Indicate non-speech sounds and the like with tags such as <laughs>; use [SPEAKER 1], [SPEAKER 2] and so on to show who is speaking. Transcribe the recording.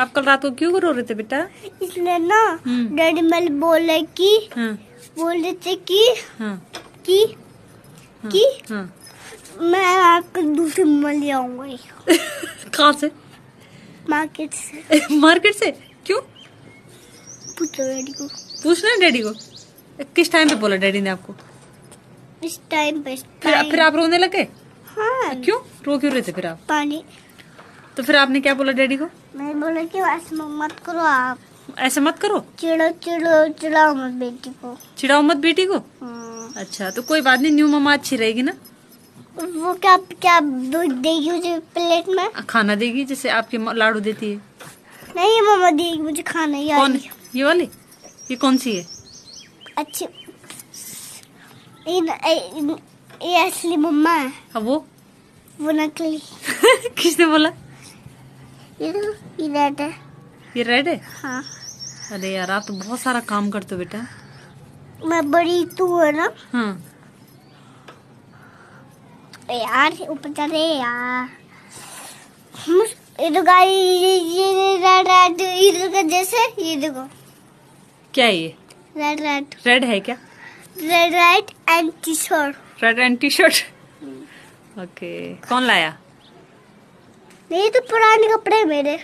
[SPEAKER 1] आप कल रात को क्यों रो रहे थे बेटा इसलिए ना हम्म। डैडी मल बोले कि हाँ। बोल रहे थे कि हाँ। कि हाँ। कि मैं आपको दूसरी मल ले आऊंगी <laughs> कहाँ से मार्केट
[SPEAKER 2] से <laughs> मार्केट से क्यों पूछो डैडी को पूछना है डैडी को किस टाइम पे बोला डैडी ने आपको
[SPEAKER 1] इस टाइम पे
[SPEAKER 2] फिर, फिर आप रोने लगे हाँ क्यों रो क्यों रहे थे फिर आप पानी तो फिर आपने क्या बोला डैडी को
[SPEAKER 1] मैं बोला कि ऐसे मत करो आप ऐसे मत करो चिड़ो चिड़ो चिड़ाओ मत बेटी को
[SPEAKER 2] चिड़ाओ मत बेटी को हम्म। अच्छा तो कोई बात नहीं न्यू मम्मा अच्छी रहेगी ना वो क्या क्या दूध देगी मुझे प्लेट में खाना देगी जैसे आपकी लाडू देती है नहीं मम्मा देगी मुझे खाना ये कौन ये वाली ये कौन सी है
[SPEAKER 1] अच्छी ये असली मम्मा है
[SPEAKER 2] वो वो नकली <laughs> किसने बोला रेड है ये रेड है हाँ अरे यार आप तो बहुत सारा काम करते हो बेटा मैं
[SPEAKER 1] बड़ी तू है ना हाँ यार ऊपर चले यार ये देखो ये ये रेड रेड ये देखो जैसे ये देखो क्या ये रेड रेड
[SPEAKER 2] रेड है क्या red
[SPEAKER 1] red and T shirt red and T shirt okay कौन लाया नहीं तो पुराने कपड़े मेरे